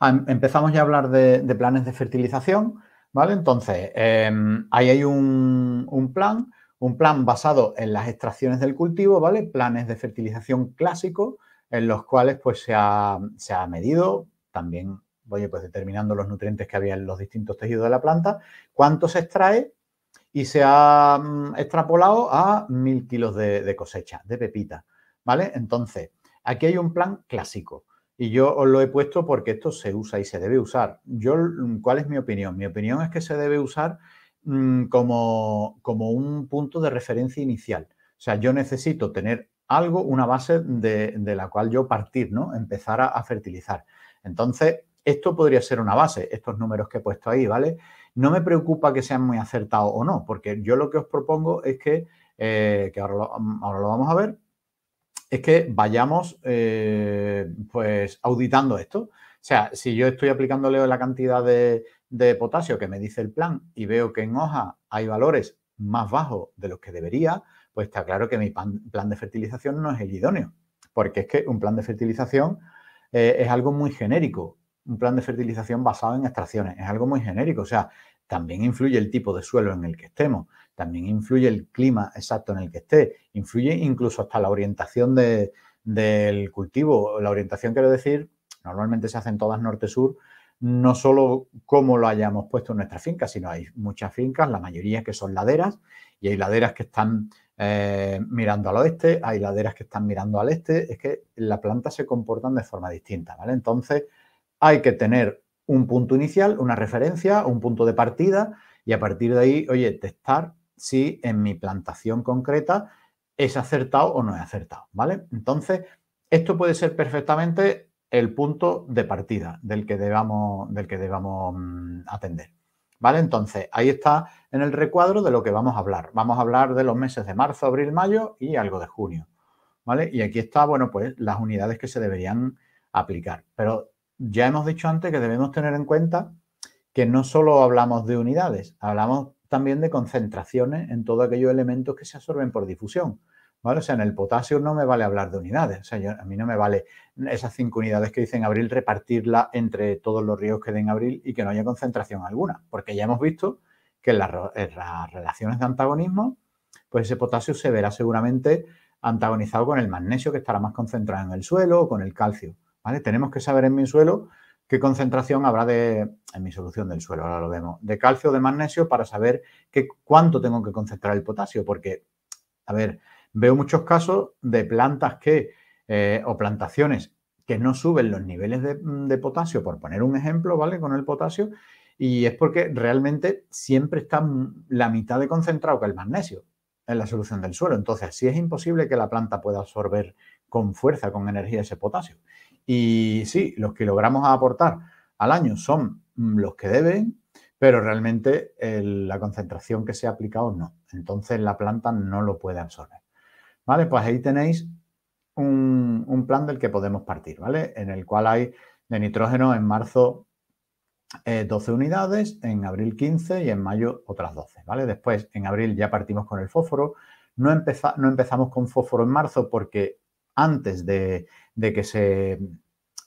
empezamos ya a hablar de, planes de fertilización, ¿vale? Entonces, em, ahí hay un, plan, un plan basado en las extracciones del cultivo, ¿vale? Planes de fertilización clásicos en los cuales pues se ha, medido también oye, pues determinando los nutrientes que había en los distintos tejidos de la planta, cuánto se extrae y se ha mm, extrapolado a mil kilos de, de, cosecha, de pepita, ¿vale? Entonces, aquí hay un plan clásico. Y yo os lo he puesto porque esto se usa y se debe usar. Yo, mm, ¿cuál es mi opinión? Mi opinión es que se debe usar mm, como, un punto de referencia inicial. O sea, yo necesito tener algo, una base de, la cual yo partir, ¿no? Empezar a, fertilizar. Entonces, esto podría ser una base, estos números que he puesto ahí, ¿vale? No me preocupa que sean muy acertados o no, porque yo lo que os propongo es que, eh, mm, ahora lo vamos a ver, es que vayamos eh, pues auditando esto. O sea, si yo estoy aplicándole la cantidad de, potasio que me dice el plan y veo que en hoja hay valores más bajos de los que debería, pues está claro que mi plan de fertilización no es el idóneo, porque es que un plan de fertilización eh, es algo muy genérico, un plan de fertilización basado en extracciones, es algo muy genérico, o sea, también influye el tipo de suelo en el que estemos, también influye el clima exacto en el que esté, influye incluso hasta la orientación del cultivo. La orientación quiero decir, normalmente se hacen todas norte-sur, no solo cómo lo hayamos puesto en nuestra finca, sino hay muchas fincas, la mayoría que son laderas, y hay laderas que están eh, mirando al oeste, hay laderas que están mirando al este, es que las plantas se comportan de forma distinta, ¿vale? Entonces hay que tener un punto inicial, una referencia, un punto de partida y a partir de ahí, oye, testar si en mi plantación concreta es acertado o no es acertado, ¿vale? Entonces, esto puede ser perfectamente el punto de partida del que debamos, del que debamos mm, atender. ¿Vale? Entonces, ahí está en el recuadro de lo que vamos a hablar. Vamos a hablar de los meses de marzo, abril, mayo y algo de junio. ¿Vale? Y aquí está, bueno, pues las unidades que se deberían aplicar. Pero ya hemos dicho antes que debemos tener en cuenta que no solo hablamos de unidades, hablamos también de concentraciones en todos aquellos elementos que se absorben por difusión. O sea, en el potasio no me vale hablar de unidades. O sea, a mí no me vale esas cinco unidades que dicen abril, repartirla entre todos los ríos que den abril y que no haya concentración alguna. Porque ya hemos visto que las, en eh, las relaciones de antagonismo, pues ese potasio se verá seguramente antagonizado con el magnesio que estará más concentrado en el suelo o con el calcio. Tenemos que saber en mi suelo qué concentración habrá de, en mi solución del suelo, ahora lo vemos, de calcio o de magnesio para saber que, cuánto tengo que concentrar el potasio, porque, a ver, veo muchos casos de plantas que, eh, o plantaciones que no suben los niveles de, potasio, por poner un ejemplo, ¿vale? Con el potasio, y es porque realmente siempre está la mitad de concentrado que el magnesio en la solución del suelo. Entonces, si es imposible que la planta pueda absorber con fuerza, con energía ese potasio. Y sí, los kilogramos a aportar al año son mm, los que deben, pero realmente la concentración que se ha aplicado no. Entonces la planta no lo puede absorber. ¿Vale? Pues ahí tenéis un, plan del que podemos partir, ¿vale? En el cual hay de nitrógeno en marzo 12 eh, unidades, en abril 15 y en mayo otras 12, ¿vale? Después en abril ya partimos con el fósforo. No, no empezamos con fósforo en marzo porque antes de, que, se,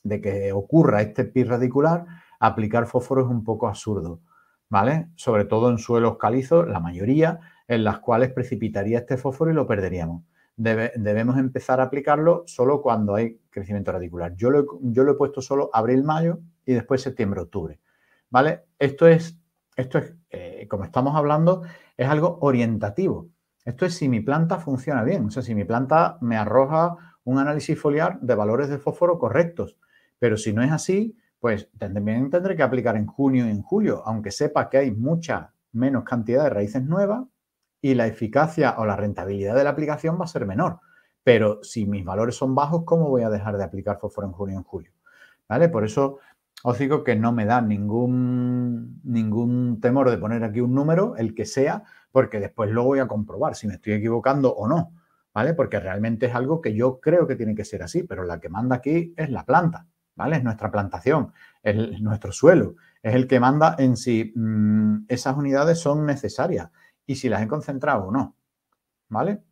de que ocurra este pis radicular, aplicar fósforo es un poco absurdo, ¿vale? Sobre todo en suelos calizos, la mayoría, en las cuales precipitaría este fósforo y lo perderíamos. debemos empezar a aplicarlo solo cuando hay crecimiento radicular. Yo lo, yo lo he puesto solo abril-mayo y después septiembre-octubre, ¿vale? Esto es, esto es eh, como estamos hablando, es algo orientativo. Esto es si mi planta funciona bien, o sea, si mi planta me arroja un análisis foliar de valores de fósforo correctos. Pero si no es así, pues también tendré que aplicar en junio y en julio, aunque sepa que hay mucha menos cantidad de raíces nuevas y la eficacia o la rentabilidad de la aplicación va a ser menor. Pero si mis valores son bajos, ¿cómo voy a dejar de aplicar fósforo en junio y en julio? ¿Vale? Por eso os digo que no me da ningún, ningún temor de poner aquí un número, el que sea, porque después lo voy a comprobar si me estoy equivocando o no. ¿vale? Porque realmente es algo que yo creo que tiene que ser así, pero la que manda aquí es la planta, ¿vale? Es nuestra plantación, es nuestro suelo, es el que manda en si mm, esas unidades son necesarias y si las he concentrado o no, ¿vale?